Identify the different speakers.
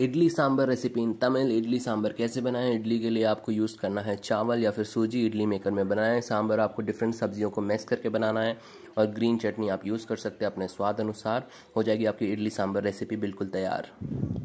Speaker 1: idli sambar recipe in Tamil idli sambar कैसे बनाएं इडली के लिए आपको यूज़ करना है चावल या फिर सूजी इडली मेकर में बनाएं सांभर आपको डिफरेंट सब्जियों को मैश करके बनाना है और ग्रीन चटनी आप यूज़ कर सकते हैं अपने स्वाद अनुसार हो जाएगी आपकी इडली सांभर रेसिपी बिल्कुल तैयार